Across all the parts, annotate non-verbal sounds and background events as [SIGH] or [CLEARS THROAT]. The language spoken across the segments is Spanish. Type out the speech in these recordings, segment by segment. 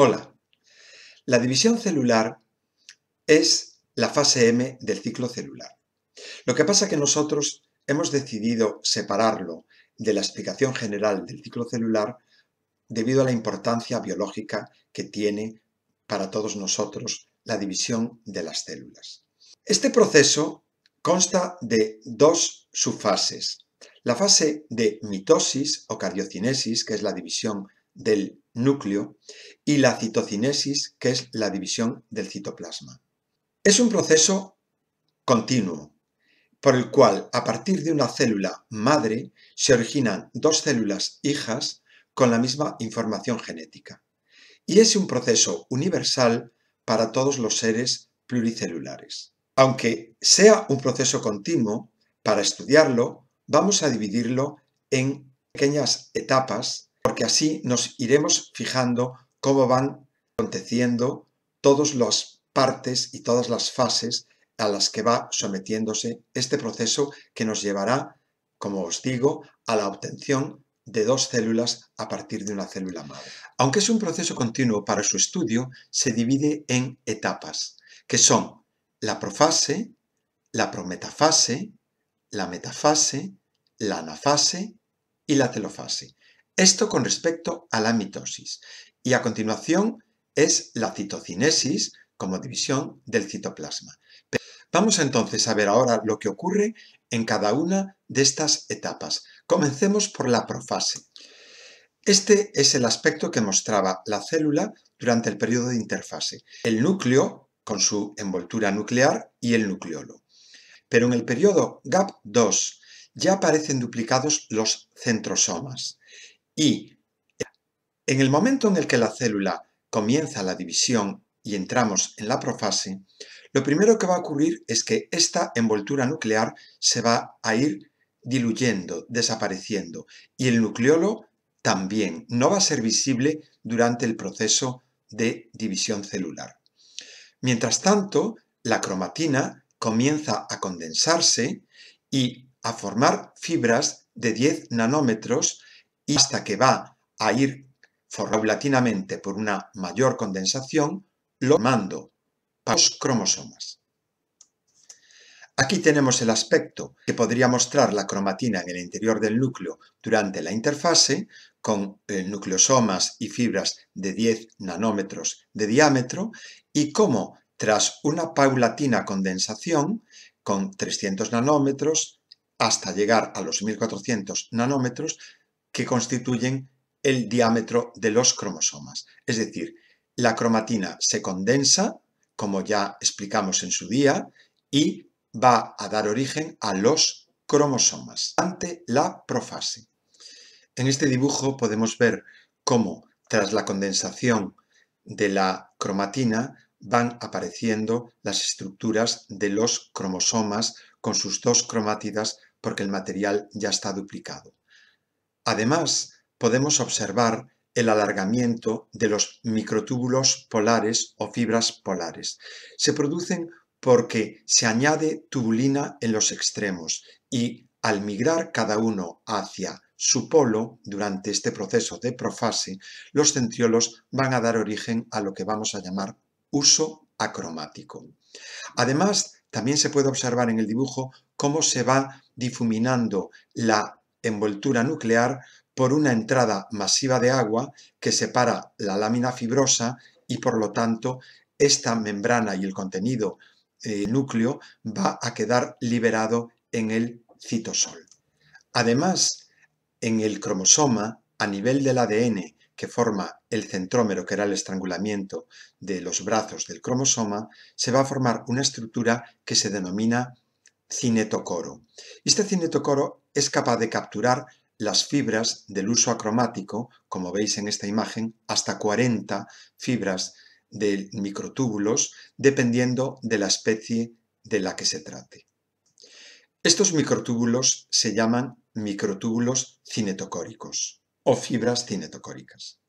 Hola. La división celular es la fase M del ciclo celular. Lo que pasa es que nosotros hemos decidido separarlo de la explicación general del ciclo celular debido a la importancia biológica que tiene para todos nosotros la división de las células. Este proceso consta de dos subfases. La fase de mitosis o cardiocinesis, que es la división del núcleo y la citocinesis, que es la división del citoplasma. Es un proceso continuo, por el cual a partir de una célula madre se originan dos células hijas con la misma información genética. Y es un proceso universal para todos los seres pluricelulares. Aunque sea un proceso continuo, para estudiarlo vamos a dividirlo en pequeñas etapas porque así nos iremos fijando cómo van aconteciendo todas las partes y todas las fases a las que va sometiéndose este proceso que nos llevará, como os digo, a la obtención de dos células a partir de una célula madre. Aunque es un proceso continuo para su estudio, se divide en etapas, que son la profase, la prometafase, la metafase, la anafase y la telofase. Esto con respecto a la mitosis. Y a continuación es la citocinesis como división del citoplasma. Vamos entonces a ver ahora lo que ocurre en cada una de estas etapas. Comencemos por la profase. Este es el aspecto que mostraba la célula durante el periodo de interfase. El núcleo con su envoltura nuclear y el nucleolo. Pero en el periodo GAP2 ya aparecen duplicados los centrosomas. Y en el momento en el que la célula comienza la división y entramos en la profase, lo primero que va a ocurrir es que esta envoltura nuclear se va a ir diluyendo, desapareciendo, y el nucleolo también no va a ser visible durante el proceso de división celular. Mientras tanto, la cromatina comienza a condensarse y a formar fibras de 10 nanómetros y hasta que va a ir paulatinamente por una mayor condensación, lo mando para los cromosomas. Aquí tenemos el aspecto que podría mostrar la cromatina en el interior del núcleo durante la interfase, con eh, nucleosomas y fibras de 10 nanómetros de diámetro, y cómo tras una paulatina condensación, con 300 nanómetros, hasta llegar a los 1400 nanómetros, que constituyen el diámetro de los cromosomas. Es decir, la cromatina se condensa, como ya explicamos en su día, y va a dar origen a los cromosomas ante la profase. En este dibujo podemos ver cómo tras la condensación de la cromatina van apareciendo las estructuras de los cromosomas con sus dos cromátidas porque el material ya está duplicado. Además, podemos observar el alargamiento de los microtúbulos polares o fibras polares. Se producen porque se añade tubulina en los extremos y al migrar cada uno hacia su polo durante este proceso de profase, los centriolos van a dar origen a lo que vamos a llamar uso acromático. Además, también se puede observar en el dibujo cómo se va difuminando la envoltura nuclear por una entrada masiva de agua que separa la lámina fibrosa y por lo tanto esta membrana y el contenido eh, núcleo va a quedar liberado en el citosol. Además, en el cromosoma, a nivel del ADN que forma el centrómero, que era el estrangulamiento de los brazos del cromosoma, se va a formar una estructura que se denomina cinetocoro. Este cinetocoro es capaz de capturar las fibras del uso acromático, como veis en esta imagen, hasta 40 fibras de microtúbulos, dependiendo de la especie de la que se trate. Estos microtúbulos se llaman microtúbulos cinetocóricos o fibras cinetocóricas.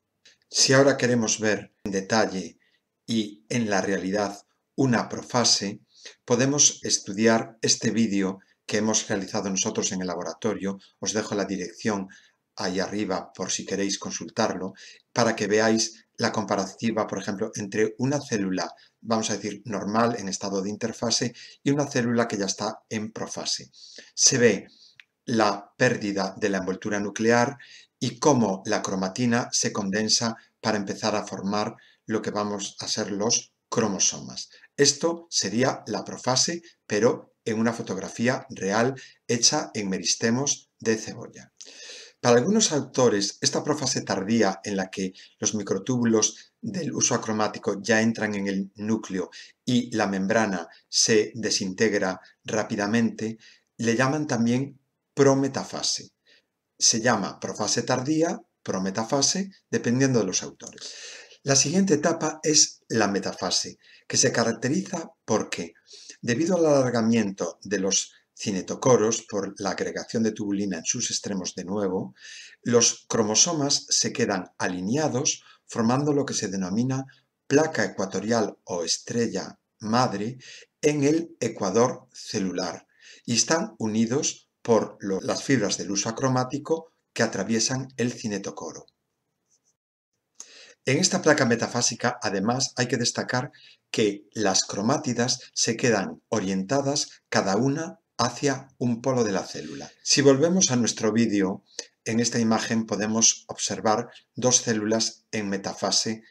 Si ahora queremos ver en detalle y en la realidad una profase, podemos estudiar este vídeo que hemos realizado nosotros en el laboratorio, os dejo la dirección ahí arriba por si queréis consultarlo, para que veáis la comparativa, por ejemplo, entre una célula, vamos a decir, normal en estado de interfase y una célula que ya está en profase. Se ve la pérdida de la envoltura nuclear y cómo la cromatina se condensa para empezar a formar lo que vamos a ser los cromosomas. Esto sería la profase, pero en una fotografía real hecha en meristemos de cebolla. Para algunos autores, esta profase tardía en la que los microtúbulos del uso acromático ya entran en el núcleo y la membrana se desintegra rápidamente, le llaman también prometafase. Se llama profase tardía, prometafase, dependiendo de los autores. La siguiente etapa es la metafase, que se caracteriza porque Debido al alargamiento de los cinetocoros por la agregación de tubulina en sus extremos de nuevo, los cromosomas se quedan alineados formando lo que se denomina placa ecuatorial o estrella madre en el ecuador celular y están unidos por las fibras del uso acromático que atraviesan el cinetocoro. En esta placa metafásica, además, hay que destacar que las cromátidas se quedan orientadas cada una hacia un polo de la célula. Si volvemos a nuestro vídeo, en esta imagen podemos observar dos células en metafase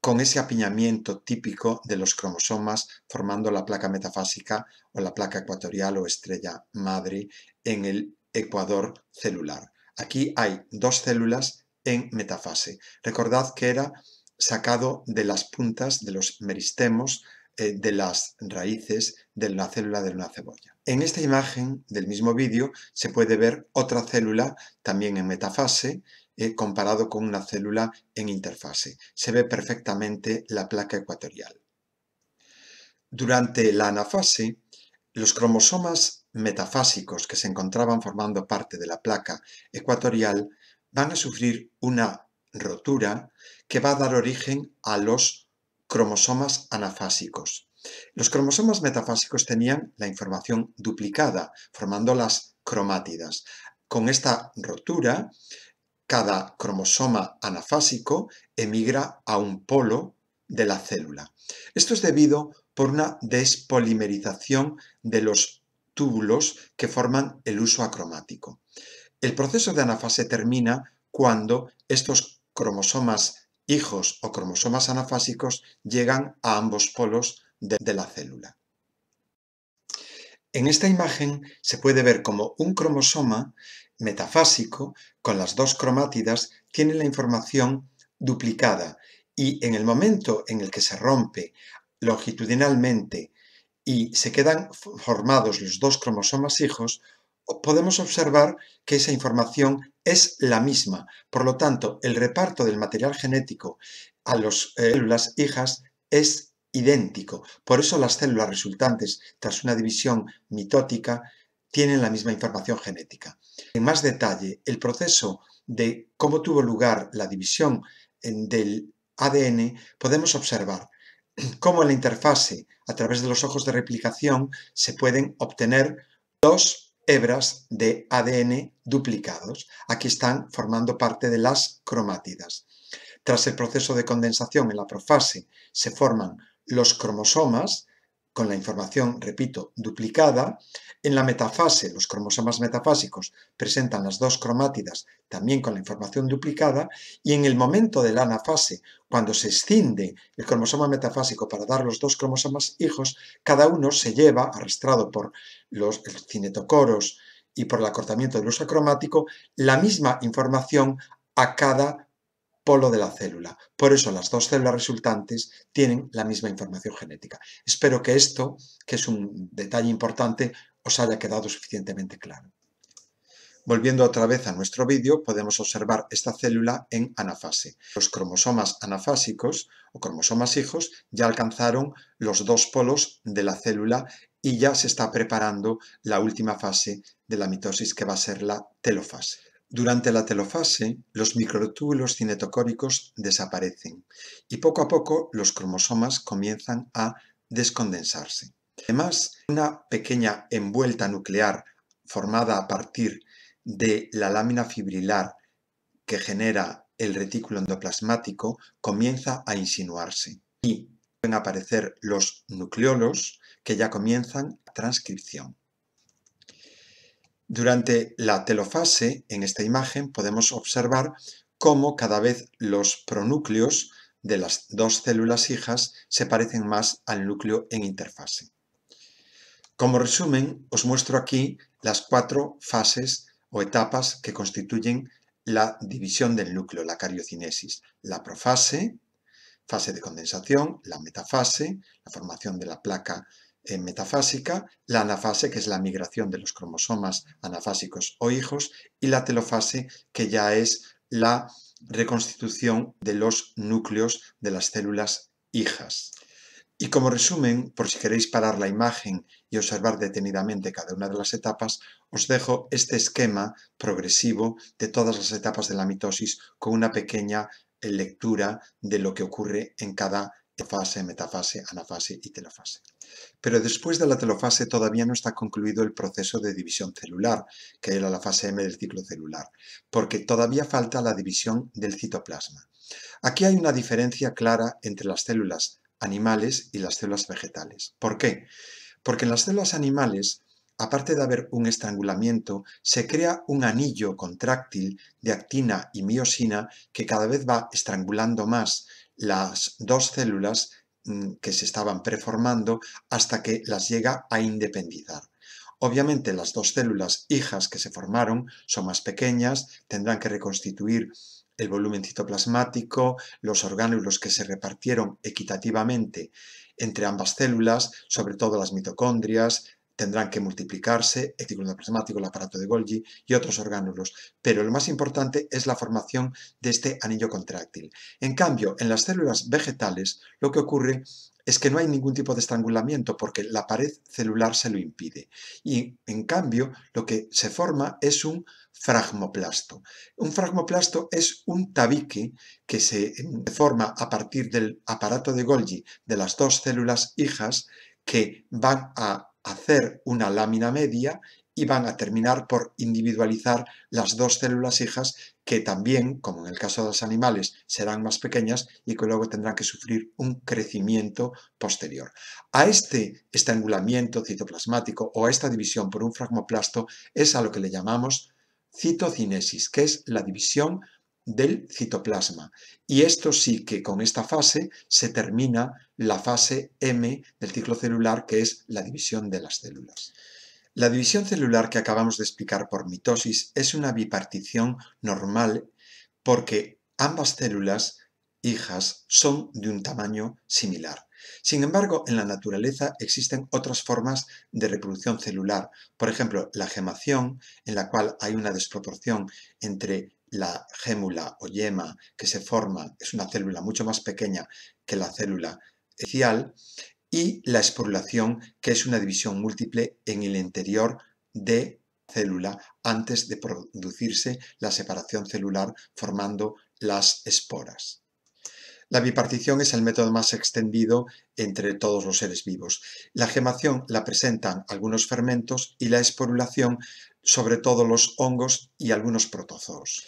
con ese apiñamiento típico de los cromosomas formando la placa metafásica o la placa ecuatorial o estrella madre en el ecuador celular. Aquí hay dos células en metafase. Recordad que era sacado de las puntas de los meristemos eh, de las raíces de una célula de una cebolla. En esta imagen del mismo vídeo se puede ver otra célula también en metafase eh, comparado con una célula en interfase. Se ve perfectamente la placa ecuatorial. Durante la anafase, los cromosomas metafásicos que se encontraban formando parte de la placa ecuatorial van a sufrir una rotura que va a dar origen a los cromosomas anafásicos. Los cromosomas metafásicos tenían la información duplicada, formando las cromátidas. Con esta rotura, cada cromosoma anafásico emigra a un polo de la célula. Esto es debido por una despolimerización de los túbulos que forman el uso acromático. El proceso de anafase termina cuando estos cromosomas hijos o cromosomas anafásicos llegan a ambos polos de, la célula. En esta imagen se puede ver como un cromosoma metafásico con las dos cromátidas tiene la información duplicada y en el momento en el que se rompe longitudinalmente y se quedan formados los dos cromosomas hijos, podemos observar que esa información es la misma. Por lo tanto, el reparto del material genético a eh, las células hijas es idéntico. Por eso las células resultantes, tras una división mitótica, tienen la misma información genética. En más detalle, el proceso de cómo tuvo lugar la división del ADN, podemos observar [CLEARS THROAT] cómo en la interfase, a través de los ojos de replicación, se pueden obtener dos hebras de ADN duplicados. Aquí están formando parte de las cromátidas. Tras el proceso de condensación en la profase se forman los cromosomas, con la información, repito, duplicada. En la metafase, los cromosomas metafásicos presentan las dos cromátidas también con la información duplicada y en el momento de la anafase, cuando se escinde el cromosoma metafásico para dar los dos cromosomas hijos, cada uno se lleva, arrastrado por los cinetocoros y por el acortamiento del uso cromático, la misma información a cada polo de la célula. Por eso las dos células resultantes tienen la misma información genética. Espero que esto, que es un detalle importante, os haya quedado suficientemente claro. Volviendo otra vez a nuestro vídeo, podemos observar esta célula en anafase. Los cromosomas anafásicos o cromosomas hijos ya alcanzaron los dos polos de la célula y ya se está preparando la última fase de la mitosis que va a ser la telofase. Durante la telofase, los microtúbulos cinetocóricos desaparecen y poco a poco los cromosomas comienzan a descondensarse. Además, una pequeña envuelta nuclear formada a partir de la lámina fibrilar que genera el retículo endoplasmático comienza a insinuarse y pueden aparecer los nucleolos que ya comienzan transcripción. Durante la telofase, en esta imagen, podemos observar cómo cada vez los pronúcleos de las dos células hijas se parecen más al núcleo en interfase. Como resumen, os muestro aquí las cuatro fases o etapas que constituyen la división del núcleo, la cariocinesis. La profase, fase de condensación, la metafase, la formación de la placa eh, metafásica, la anafase, que es la migración de los cromosomas anafásicos o hijos, y la telofase, que ya es la reconstitución de los núcleos de las células hijas. Y como resumen, por si queréis parar la imagen y observar detenidamente cada una de las etapas, os dejo este esquema progresivo de todas las etapas de la mitosis con una pequeña eh, lectura de lo que ocurre en cada fase, metafase, anafase y telofase. Pero después de la telofase todavía no está concluido el proceso de división celular, que era la fase M del ciclo celular, porque todavía falta la división del citoplasma. Aquí hay una diferencia clara entre las células animales y las células vegetales. ¿Por qué? Porque en las células animales, aparte de haber un estrangulamiento, se crea un anillo contráctil de actina y miosina que cada vez va estrangulando más las dos células mm, que se estaban preformando hasta que las llega a independizar. Obviamente las dos células hijas que se formaron son más pequeñas, tendrán que reconstituir el volumen citoplasmático, los orgánulos que se repartieron equitativamente entre ambas células, sobre todo las mitocondrias, tendrán que multiplicarse, el plasmático, el aparato de Golgi y otros orgánulos, pero lo más importante es la formación de este anillo contráctil. En cambio, en las células vegetales lo que ocurre es que no hay ningún tipo de estrangulamiento porque la pared celular se lo impide. Y en cambio, lo que se forma es un fragmoplasto. Un fragmoplasto es un tabique que se em, forma a partir del aparato de Golgi de las dos células hijas que van a hacer una lámina media y van a terminar por individualizar las dos células hijas que también, como en el caso de los animales, serán más pequeñas y que luego tendrán que sufrir un crecimiento posterior. A este estrangulamiento citoplasmático o a esta división por un fragmoplasto es a lo que le llamamos citocinesis, que es la división del citoplasma. Y esto sí que con esta fase se termina la fase M del ciclo celular, que es la división de las células. La división celular que acabamos de explicar por mitosis es una bipartición normal porque ambas células hijas son de un tamaño similar. Sin embargo, en la naturaleza existen otras formas de reproducción celular, por ejemplo, la gemación, en la cual hay una desproporción entre la gémula o yema que se forma es una célula mucho más pequeña que la célula ecial y la esporulación que es una división múltiple en el interior de célula antes de producirse la separación celular formando las esporas. La bipartición es el método más extendido entre todos los seres vivos. La gemación la presentan algunos fermentos y la esporulación sobre todo los hongos y algunos protozoos.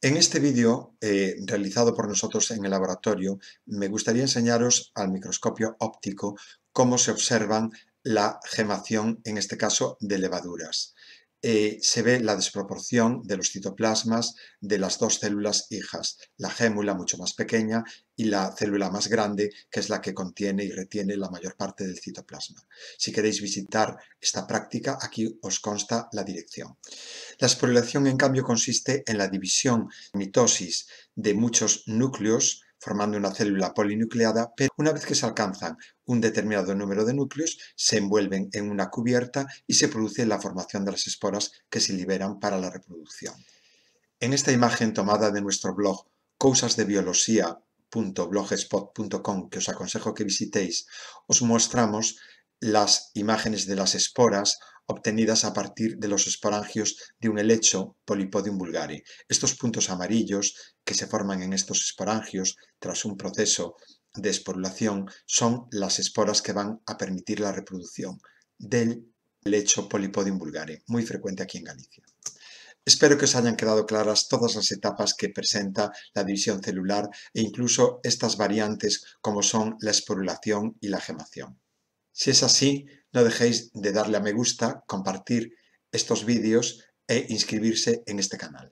En este vídeo, eh, realizado por nosotros en el laboratorio, me gustaría enseñaros al microscopio óptico cómo se observan la gemación, en este caso, de levaduras. Eh, se ve la desproporción de los citoplasmas de las dos células hijas, la gémula mucho más pequeña y la célula más grande, que es la que contiene y retiene la mayor parte del citoplasma. Si queréis visitar esta práctica, aquí os consta la dirección. La esporulación, en cambio, consiste en la división mitosis de muchos núcleos formando una célula polinucleada, pero una vez que se alcanzan un determinado número de núcleos, se envuelven en una cubierta y se produce la formación de las esporas que se liberan para la reproducción. En esta imagen tomada de nuestro blog cosasdebiologia.blogspot.com, que os aconsejo que visitéis, os mostramos las imágenes de las esporas obtenidas a partir de los esporangios de un helecho polipodium vulgare. Estos puntos amarillos que se forman en estos esporangios tras un proceso de esporulación son las esporas que van a permitir la reproducción del helecho polipodium vulgare, muy frecuente aquí en Galicia. Espero que os hayan quedado claras todas las etapas que presenta la división celular e incluso estas variantes como son la esporulación y la gemación. Si es así, no dejéis de darle a me gusta, compartir estos vídeos e inscribirse en este canal.